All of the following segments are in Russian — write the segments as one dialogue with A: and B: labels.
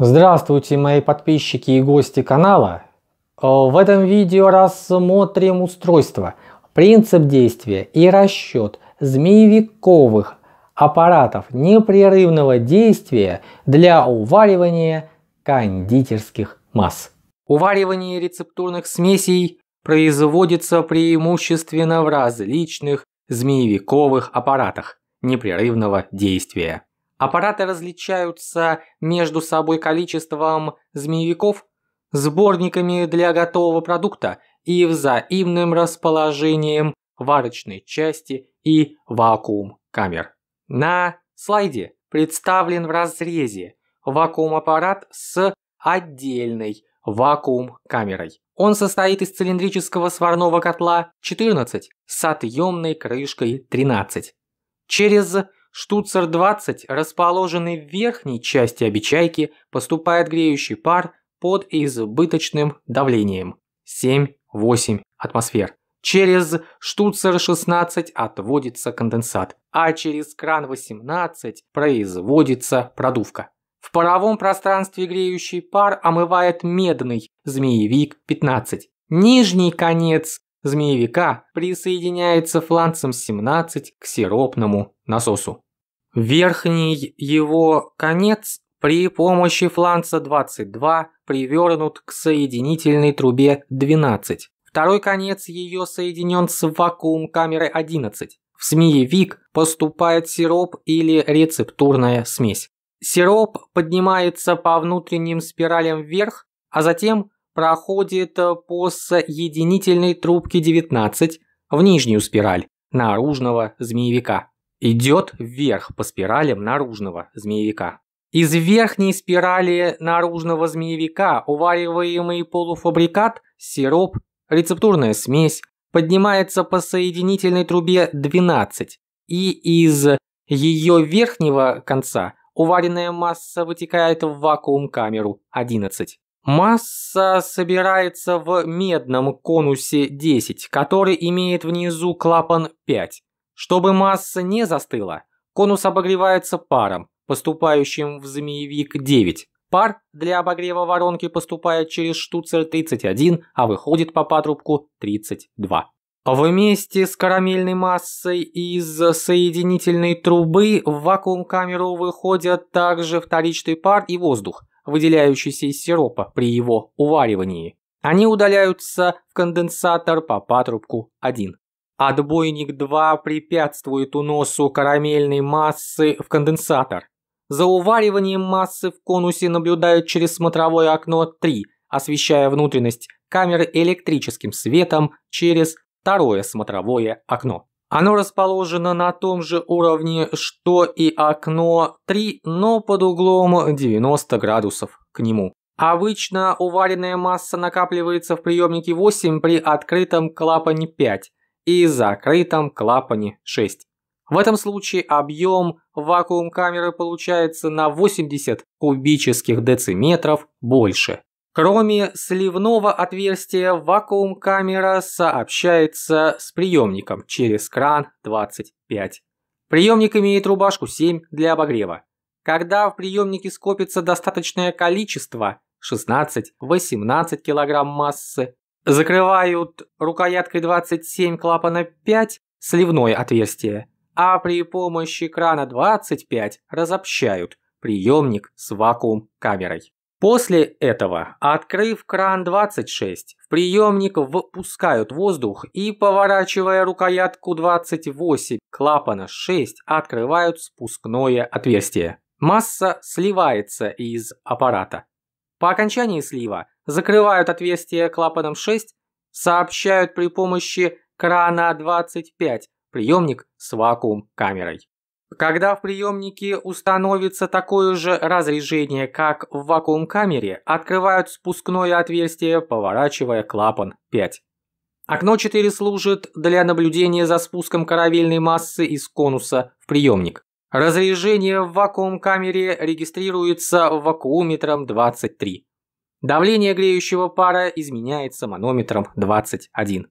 A: Здравствуйте, мои подписчики и гости канала. Э, в этом видео рассмотрим устройство, принцип действия и расчет змеевиковых аппаратов непрерывного действия для уваривания кондитерских масс. Уваривание рецептурных смесей производится преимущественно в различных змеевиковых аппаратах непрерывного действия. Аппараты различаются между собой количеством змеевиков, сборниками для готового продукта и взаимным расположением варочной части и вакуум-камер. На слайде представлен в разрезе вакуум-аппарат с отдельной вакуум-камерой. Он состоит из цилиндрического сварного котла 14 с отъемной крышкой 13. Через Штуцер-20, расположенный в верхней части обечайки, поступает греющий пар под избыточным давлением 7-8 атмосфер. Через штуцер-16 отводится конденсат, а через кран-18 производится продувка. В паровом пространстве греющий пар омывает медный змеевик-15. Нижний конец змеевика присоединяется фланцем 17 к сиропному насосу. Верхний его конец при помощи фланца 22 привернут к соединительной трубе 12. Второй конец ее соединен с вакуум камерой 11. В смеевик поступает сироп или рецептурная смесь. Сироп поднимается по внутренним спиралям вверх, а затем проходит по соединительной трубке 19 в нижнюю спираль наружного змеевика идет вверх по спиралям наружного змеевика. Из верхней спирали наружного змеевика увариваемый полуфабрикат, сироп, рецептурная смесь поднимается по соединительной трубе 12, и из ее верхнего конца уваренная масса вытекает в вакуум-камеру 11. Масса собирается в медном конусе 10, который имеет внизу клапан 5. Чтобы масса не застыла, конус обогревается паром, поступающим в змеевик-9. Пар для обогрева воронки поступает через штуцер 31, а выходит по патрубку 32. Вместе с карамельной массой из соединительной трубы в вакуум-камеру выходят также вторичный пар и воздух, выделяющийся из сиропа при его уваривании. Они удаляются в конденсатор по патрубку 1. Отбойник 2 препятствует уносу карамельной массы в конденсатор. За увариванием массы в конусе наблюдают через смотровое окно 3, освещая внутренность камеры электрическим светом через второе смотровое окно. Оно расположено на том же уровне, что и окно 3, но под углом 90 градусов к нему. Обычно уваренная масса накапливается в приемнике 8 при открытом клапане 5 и закрытом клапане 6. В этом случае объем вакуум камеры получается на 80 кубических дециметров больше. Кроме сливного отверстия, вакуум-камера сообщается с приемником через кран 25. Приемник имеет рубашку 7 для обогрева. Когда в приемнике скопится достаточное количество 16-18 кг массы, закрывают рукояткой 27 клапана 5 сливное отверстие, а при помощи крана 25 разобщают приемник с вакуум-камерой. После этого, открыв кран 26, в приемник впускают воздух и, поворачивая рукоятку 28 клапана 6, открывают спускное отверстие. Масса сливается из аппарата. По окончании слива закрывают отверстие клапаном 6, сообщают при помощи крана 25 приемник с вакуум-камерой. Когда в приемнике установится такое же разрежение, как в вакуум-камере, открывают спускное отверстие, поворачивая клапан 5. Окно 4 служит для наблюдения за спуском корабельной массы из конуса в приемник. Разрежение в вакуум-камере регистрируется вакууметром 23. Давление греющего пара изменяется манометром 21.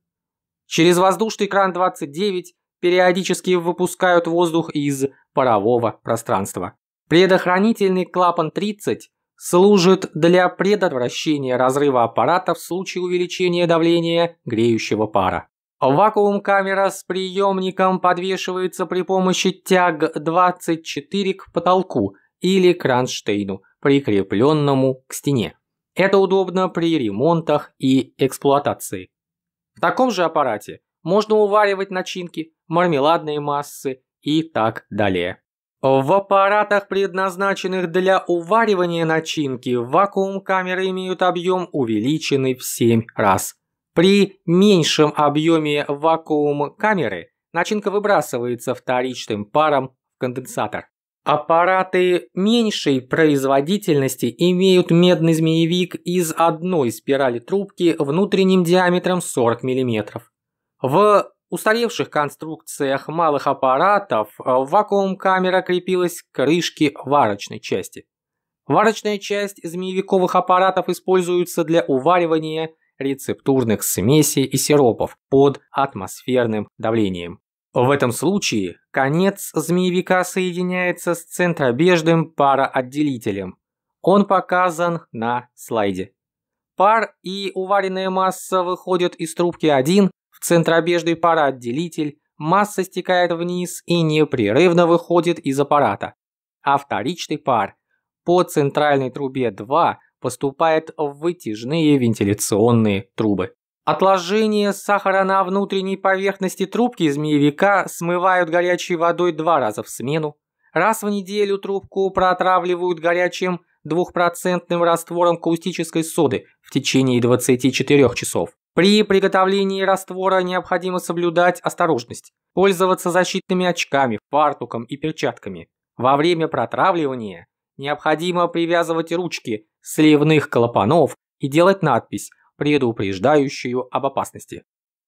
A: Через воздушный кран 29 периодически выпускают воздух из парового пространства. Предохранительный клапан 30 служит для предотвращения разрыва аппарата в случае увеличения давления греющего пара. Вакуум-камера с приемником подвешивается при помощи тяг 24 к потолку или кронштейну, прикрепленному к стене. Это удобно при ремонтах и эксплуатации. В таком же аппарате можно уваривать начинки, мармеладные массы и так далее. В аппаратах, предназначенных для уваривания начинки, вакуум-камеры имеют объем увеличенный в 7 раз. При меньшем объеме вакуум камеры начинка выбрасывается вторичным паром в конденсатор. Аппараты меньшей производительности имеют медный змеевик из одной спирали трубки внутренним диаметром 40 мм. В устаревших конструкциях малых аппаратов вакуум-камера крепилась к крышке варочной части. Варочная часть змеевиковых аппаратов используется для уваривания рецептурных смесей и сиропов под атмосферным давлением. В этом случае конец змеевика соединяется с центробежным пароотделителем. Он показан на слайде. Пар и уваренная масса выходят из трубки 1 в центробежный пароотделитель, масса стекает вниз и непрерывно выходит из аппарата. А вторичный пар по центральной трубе 2 поступает в вытяжные вентиляционные трубы. Отложения сахара на внутренней поверхности трубки змеевика смывают горячей водой два раза в смену. Раз в неделю трубку протравливают горячим двухпроцентным раствором каустической соды в течение 24 часов. При приготовлении раствора необходимо соблюдать осторожность, пользоваться защитными очками, фартуком и перчатками. Во время протравливания необходимо привязывать ручки сливных клапанов и делать надпись, предупреждающую об опасности.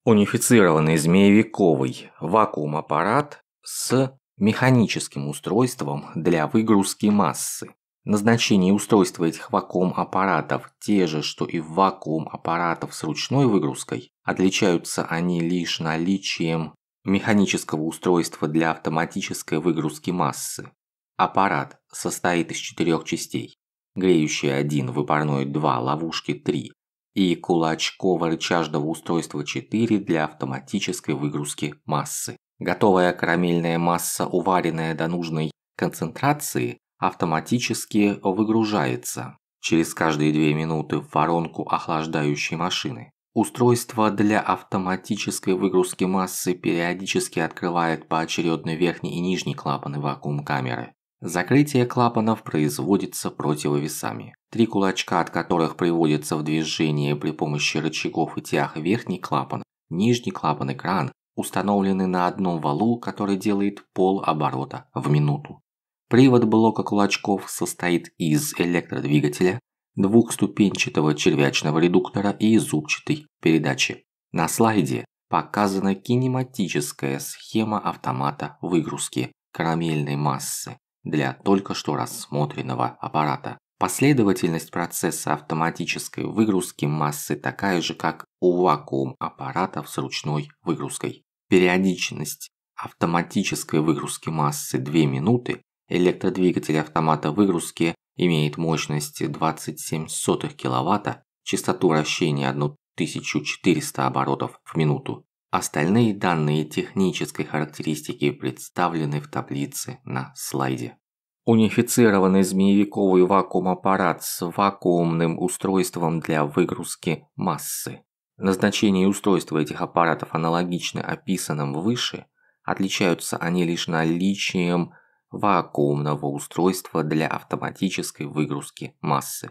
A: Унифицированный змеевиковый вакуум-аппарат с механическим устройством для выгрузки массы. Назначение устройства этих вакуум-аппаратов те же, что и вакуум-аппаратов с ручной выгрузкой. Отличаются они лишь наличием механического устройства для автоматической выгрузки массы. Аппарат состоит из четырех частей греющая один, выпарной два, ловушки три, и кулачково-рычажного устройства 4 для автоматической выгрузки массы. Готовая карамельная масса, уваренная до нужной концентрации, автоматически выгружается через каждые 2 минуты в воронку охлаждающей машины. Устройство для автоматической выгрузки массы периодически открывает поочередно верхний и нижний клапаны вакуум-камеры. Закрытие клапанов производится противовесами, три кулачка от которых приводятся в движение при помощи рычагов и тях верхний клапан, нижний клапан и кран установлены на одном валу, который делает пол оборота в минуту. Привод блока кулачков состоит из электродвигателя, двухступенчатого червячного редуктора и зубчатой передачи. На слайде показана кинематическая схема автомата выгрузки карамельной массы для только что рассмотренного аппарата. Последовательность процесса автоматической выгрузки массы такая же, как у вакуум аппаратов с ручной выгрузкой. Периодичность автоматической выгрузки массы 2 минуты. Электродвигатель автомата выгрузки имеет мощность 27 кВт, частоту вращения 1400 оборотов в минуту Остальные данные технической характеристики представлены в таблице на слайде. Унифицированный змеевиковый вакуум-аппарат с вакуумным устройством для выгрузки массы. Назначение и этих аппаратов аналогично описанным выше, отличаются они лишь наличием вакуумного устройства для автоматической выгрузки массы.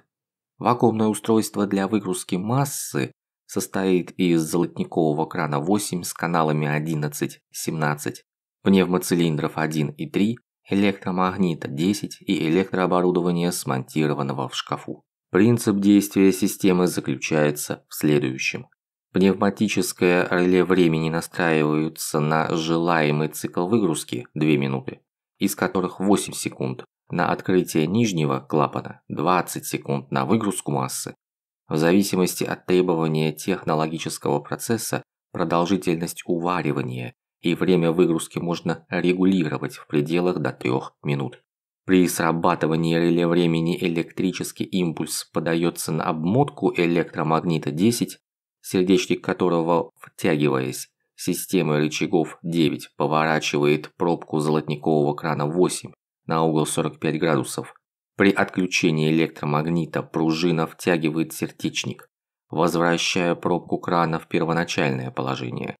A: Вакуумное устройство для выгрузки массы состоит из золотникового крана 8 с каналами 11, 17, пневмоцилиндров 1 и 3, электромагнита 10 и электрооборудования, смонтированного в шкафу. Принцип действия системы заключается в следующем. Пневматическое реле времени настраиваются на желаемый цикл выгрузки 2 минуты, из которых 8 секунд на открытие нижнего клапана, 20 секунд на выгрузку массы в зависимости от требования технологического процесса, продолжительность уваривания и время выгрузки можно регулировать в пределах до 3 минут. При срабатывании реле времени электрический импульс подается на обмотку электромагнита 10, сердечник которого, втягиваясь, системой рычагов 9 поворачивает пробку золотникового крана 8 на угол 45 градусов, при отключении электромагнита пружина втягивает сердечник, возвращая пробку крана в первоначальное положение.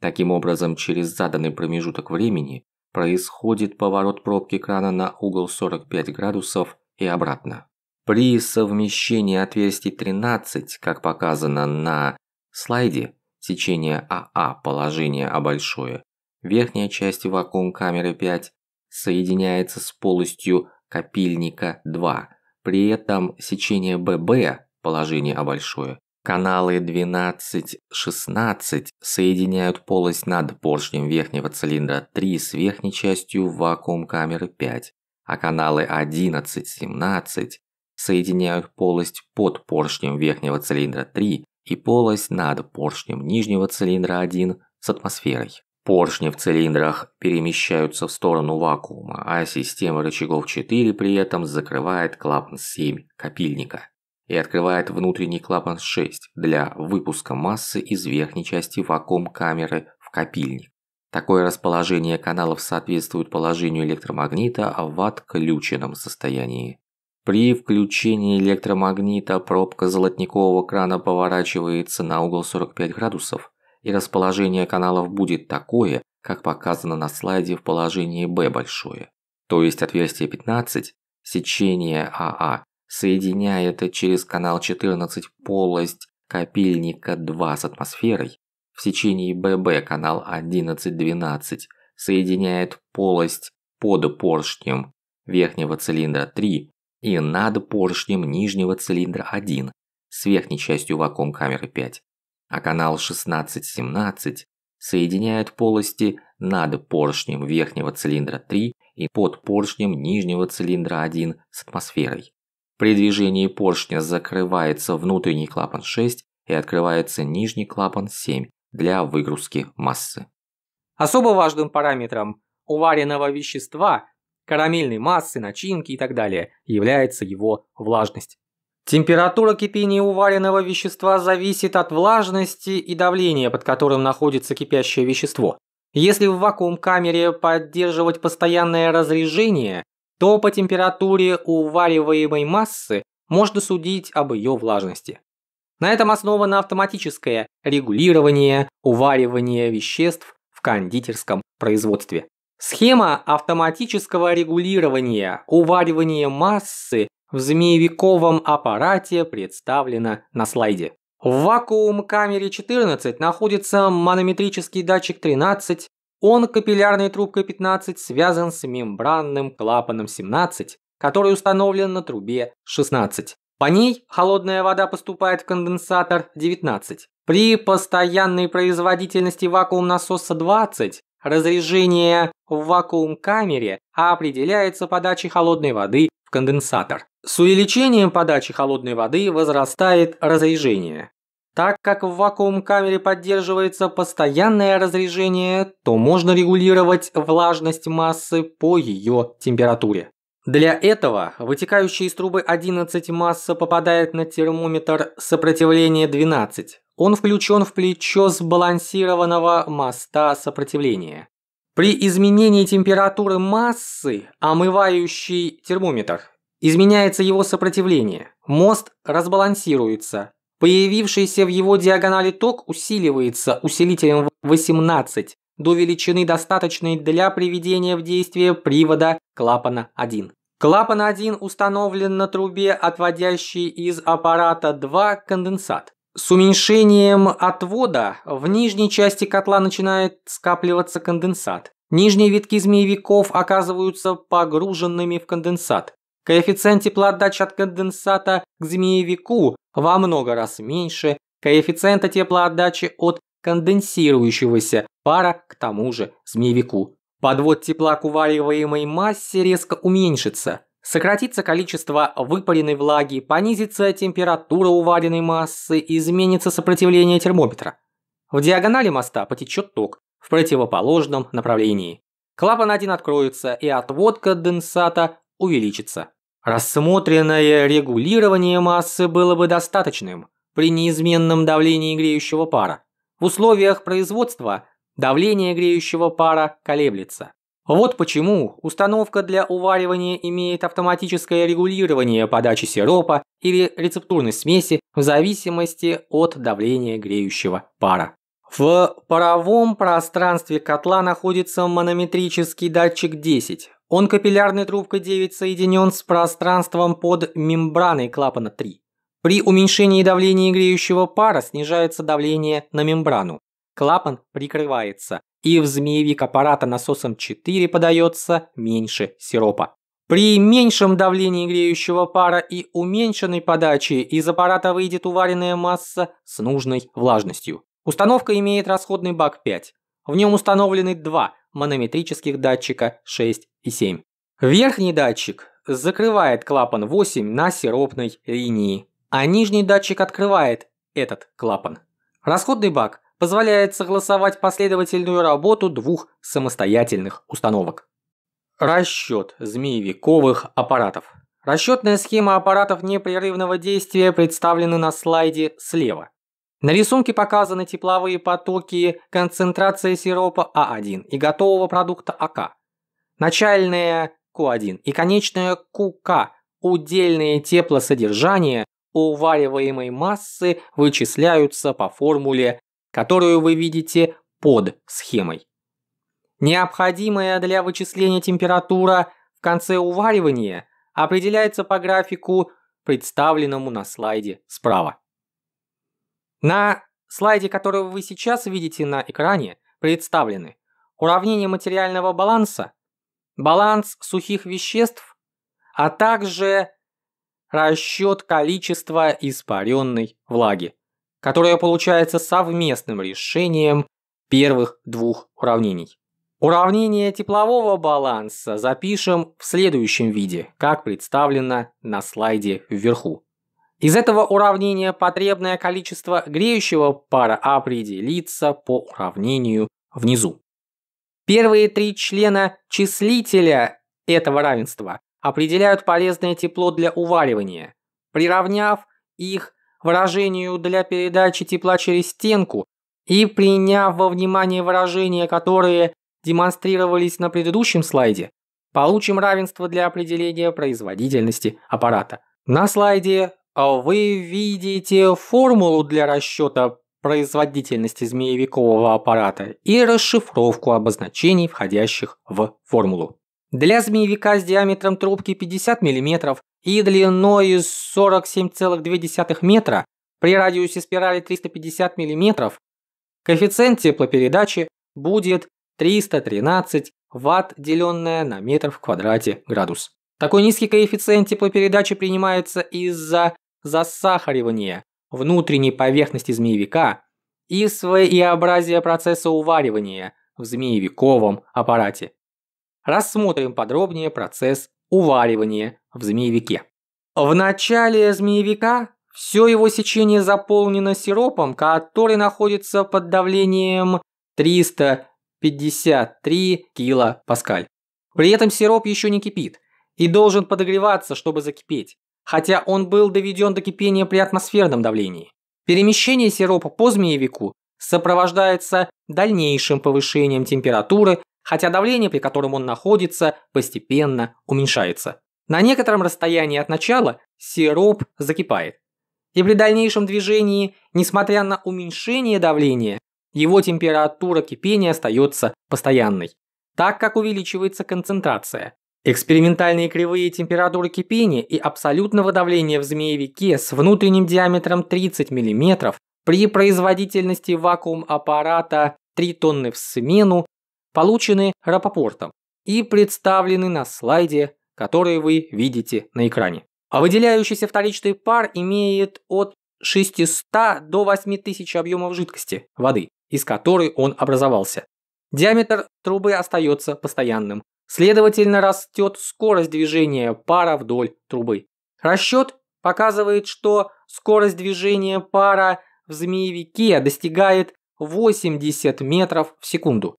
A: Таким образом, через заданный промежуток времени происходит поворот пробки крана на угол 45 градусов и обратно. При совмещении отверстий 13, как показано на слайде, течение АА а положение А большое, верхняя часть вакуум камеры 5 соединяется с полостью копильника 2. При этом сечение ББ, положение А большое, каналы 12-16 соединяют полость над поршнем верхнего цилиндра 3 с верхней частью вакуум камеры 5, а каналы 11-17 соединяют полость под поршнем верхнего цилиндра 3 и полость над поршнем нижнего цилиндра 1 с атмосферой. Поршни в цилиндрах перемещаются в сторону вакуума, а система рычагов 4 при этом закрывает клапан 7 копильника и открывает внутренний клапан 6 для выпуска массы из верхней части вакуум-камеры в копильник. Такое расположение каналов соответствует положению электромагнита в отключенном состоянии. При включении электромагнита пробка золотникового крана поворачивается на угол 45 градусов, и расположение каналов будет такое, как показано на слайде в положении B большое. То есть отверстие 15, сечение АА, а, соединяет через канал 14 полость капельника 2 с атмосферой, в сечении ББ канал 11-12 соединяет полость под поршнем верхнего цилиндра 3 и над поршнем нижнего цилиндра 1 с верхней частью вакуум камеры 5 а канал 16-17 соединяет полости над поршнем верхнего цилиндра 3 и под поршнем нижнего цилиндра 1 с атмосферой. При движении поршня закрывается внутренний клапан 6 и открывается нижний клапан 7 для выгрузки массы. Особо важным параметром уваренного вещества, карамельной массы, начинки и так далее является его влажность. Температура кипения уваренного вещества зависит от влажности и давления, под которым находится кипящее вещество. Если в вакуум-камере поддерживать постоянное разрежение, то по температуре увариваемой массы можно судить об ее влажности. На этом основано автоматическое регулирование уваривания веществ в кондитерском производстве. Схема автоматического регулирования уваривания массы в змеевиковом аппарате представлена на слайде. В вакуум-камере 14 находится манометрический датчик 13, он капиллярной трубкой 15 связан с мембранным клапаном 17, который установлен на трубе 16. По ней холодная вода поступает в конденсатор 19. При постоянной производительности вакуум-насоса 20 разрежение в вакуум-камере определяется подачей холодной воды конденсатор. С увеличением подачи холодной воды возрастает разрежение. Так как в вакуум-камере поддерживается постоянное разрежение, то можно регулировать влажность массы по ее температуре. Для этого вытекающая из трубы 11 масса попадает на термометр сопротивления 12. Он включен в плечо сбалансированного моста сопротивления. При изменении температуры массы омывающий термометр изменяется его сопротивление, мост разбалансируется, появившийся в его диагонали ток усиливается усилителем 18 до величины, достаточной для приведения в действие привода клапана 1. Клапан 1 установлен на трубе, отводящей из аппарата 2 конденсат. С уменьшением отвода в нижней части котла начинает скапливаться конденсат. Нижние витки змеевиков оказываются погруженными в конденсат. Коэффициент теплоотдачи от конденсата к змеевику во много раз меньше коэффициента теплоотдачи от конденсирующегося пара к тому же змеевику. Подвод тепла к увариваемой массе резко уменьшится. Сократится количество выпаренной влаги, понизится температура уваренной массы, изменится сопротивление термометра. В диагонали моста потечет ток в противоположном направлении. Клапан один откроется, и отводка конденсата увеличится. Рассмотренное регулирование массы было бы достаточным при неизменном давлении греющего пара. В условиях производства давление греющего пара колеблется. Вот почему установка для уваривания имеет автоматическое регулирование подачи сиропа или рецептурной смеси в зависимости от давления греющего пара. В паровом пространстве котла находится манометрический датчик 10. Он капиллярной трубкой 9 соединен с пространством под мембраной клапана 3. При уменьшении давления греющего пара снижается давление на мембрану. Клапан прикрывается, и в змеевик аппарата насосом 4 подается меньше сиропа. При меньшем давлении греющего пара и уменьшенной подаче из аппарата выйдет уваренная масса с нужной влажностью. Установка имеет расходный бак 5. В нем установлены два манометрических датчика 6 и 7. Верхний датчик закрывает клапан 8 на сиропной линии, а нижний датчик открывает этот клапан. Расходный бак позволяет согласовать последовательную работу двух самостоятельных установок. Расчет змеевиковых аппаратов. Расчетная схема аппаратов непрерывного действия представлена на слайде слева. На рисунке показаны тепловые потоки, концентрация сиропа А1 и готового продукта АК. Начальная Q1 и конечная КК удельные теплосодержания увариваемой массы вычисляются по формуле которую вы видите под схемой. Необходимая для вычисления температура в конце уваривания определяется по графику, представленному на слайде справа. На слайде, который вы сейчас видите на экране, представлены уравнение материального баланса, баланс сухих веществ, а также расчет количества испаренной влаги которое получается совместным решением первых двух уравнений. Уравнение теплового баланса запишем в следующем виде, как представлено на слайде вверху. Из этого уравнения потребное количество греющего пара а определится по уравнению внизу. Первые три члена числителя этого равенства определяют полезное тепло для уваривания. Приравняв их выражению для передачи тепла через стенку и приняв во внимание выражения, которые демонстрировались на предыдущем слайде, получим равенство для определения производительности аппарата. На слайде а, вы видите формулу для расчета производительности змеевикового аппарата и расшифровку обозначений, входящих в формулу. Для змеевика с диаметром трубки 50 мм и длиной 47,2 метра при радиусе спирали 350 мм, коэффициент теплопередачи будет 313 ватт, деленное на метр в квадрате градус. Такой низкий коэффициент теплопередачи принимается из-за засахаривания внутренней поверхности змеевика и своеобразия процесса уваривания в змеевиковом аппарате. Рассмотрим подробнее процесс Уваривание в змеевике. В начале змеевика все его сечение заполнено сиропом, который находится под давлением 353 килопаскаль. При этом сироп еще не кипит и должен подогреваться, чтобы закипеть, хотя он был доведен до кипения при атмосферном давлении. Перемещение сиропа по змеевику сопровождается дальнейшим повышением температуры хотя давление, при котором он находится, постепенно уменьшается. На некотором расстоянии от начала сироп закипает. И при дальнейшем движении, несмотря на уменьшение давления, его температура кипения остается постоянной, так как увеличивается концентрация. Экспериментальные кривые температуры кипения и абсолютного давления в змеевике с внутренним диаметром 30 мм при производительности вакуум аппарата 3 тонны в смену получены Рапопортом и представлены на слайде, который вы видите на экране. А выделяющийся вторичный пар имеет от 600 до 8000 объемов жидкости воды, из которой он образовался. Диаметр трубы остается постоянным. Следовательно, растет скорость движения пара вдоль трубы. Расчет показывает, что скорость движения пара в змеевике достигает 80 метров в секунду.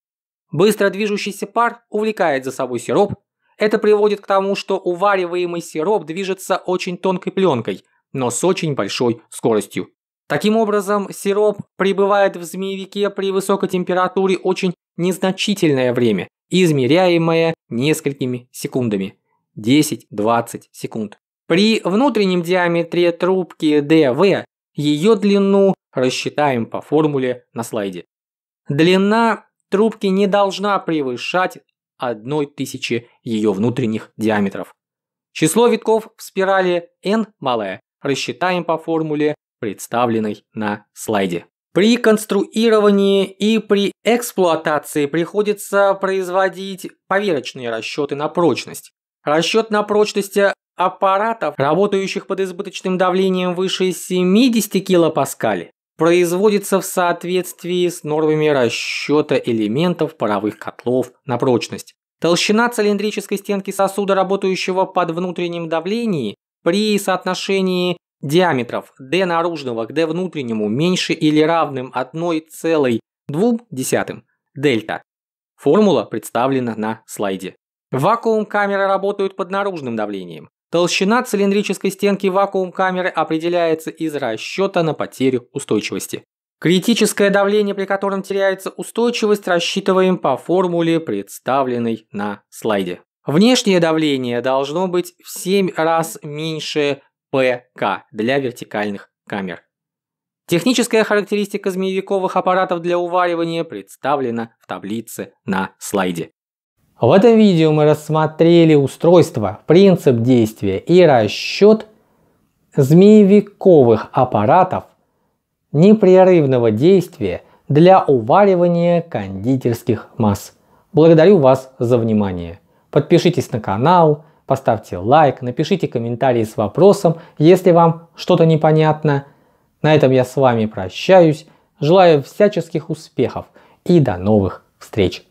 A: Быстро движущийся пар увлекает за собой сироп. Это приводит к тому, что увариваемый сироп движется очень тонкой пленкой, но с очень большой скоростью. Таким образом, сироп пребывает в змеевике при высокой температуре очень незначительное время, измеряемое несколькими секундами. 10-20 секунд. При внутреннем диаметре трубки ДВ ее длину рассчитаем по формуле на слайде. Длина трубки не должна превышать 1000 ее внутренних диаметров. Число витков в спирали n малое рассчитаем по формуле, представленной на слайде. При конструировании и при эксплуатации приходится производить поверочные расчеты на прочность. Расчет на прочность аппаратов, работающих под избыточным давлением выше 70 килопаскалей, производится в соответствии с нормами расчета элементов паровых котлов на прочность. Толщина цилиндрической стенки сосуда, работающего под внутренним давлением, при соотношении диаметров d наружного к d внутреннему меньше или равным 1,2 дельта. Формула представлена на слайде. Вакуум камеры работают под наружным давлением. Толщина цилиндрической стенки вакуум-камеры определяется из расчета на потерю устойчивости. Критическое давление, при котором теряется устойчивость, рассчитываем по формуле, представленной на слайде. Внешнее давление должно быть в 7 раз меньше ПК для вертикальных камер. Техническая характеристика змеевиковых аппаратов для уваривания представлена в таблице на слайде. В этом видео мы рассмотрели устройство, принцип действия и расчет змеевиковых аппаратов непрерывного действия для уваривания кондитерских масс. Благодарю вас за внимание. Подпишитесь на канал, поставьте лайк, напишите комментарии с вопросом, если вам что-то непонятно. На этом я с вами прощаюсь, желаю всяческих успехов и до новых встреч!